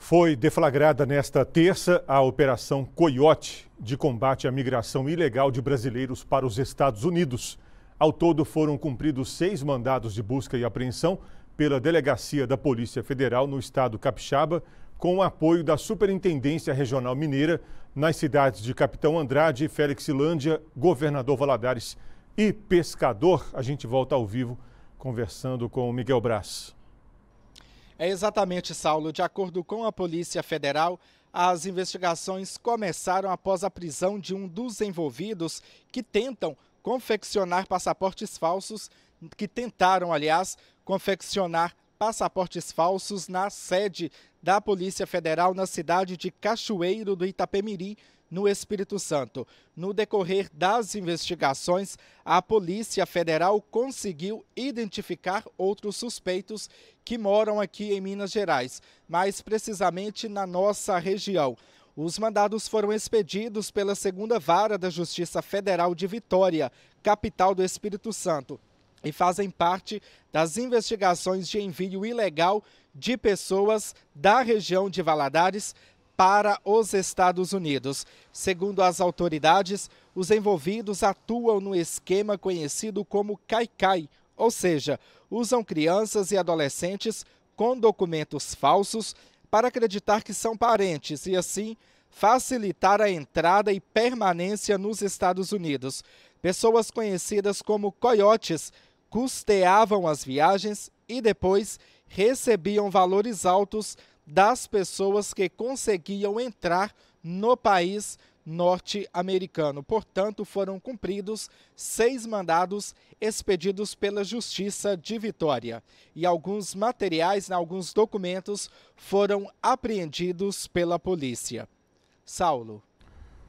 Foi deflagrada nesta terça a Operação Coiote de combate à migração ilegal de brasileiros para os Estados Unidos. Ao todo, foram cumpridos seis mandados de busca e apreensão pela Delegacia da Polícia Federal no estado capixaba, com o apoio da Superintendência Regional Mineira nas cidades de Capitão Andrade, Félix Lândia, Governador Valadares e Pescador. A gente volta ao vivo conversando com o Miguel Braz. É exatamente, Saulo. De acordo com a Polícia Federal, as investigações começaram após a prisão de um dos envolvidos que tentam confeccionar passaportes falsos, que tentaram, aliás, confeccionar passaportes falsos na sede da Polícia Federal na cidade de Cachoeiro do Itapemirim, no Espírito Santo. No decorrer das investigações, a Polícia Federal conseguiu identificar outros suspeitos que moram aqui em Minas Gerais, mais precisamente na nossa região. Os mandados foram expedidos pela segunda vara da Justiça Federal de Vitória, capital do Espírito Santo, e fazem parte das investigações de envio ilegal de pessoas da região de Valadares para os Estados Unidos. Segundo as autoridades, os envolvidos atuam no esquema conhecido como Caicai, ou seja, usam crianças e adolescentes com documentos falsos para acreditar que são parentes e assim facilitar a entrada e permanência nos Estados Unidos. Pessoas conhecidas como coiotes custeavam as viagens e depois recebiam valores altos das pessoas que conseguiam entrar no país norte-americano. Portanto, foram cumpridos seis mandados expedidos pela Justiça de Vitória. E alguns materiais, né, alguns documentos foram apreendidos pela polícia. Saulo.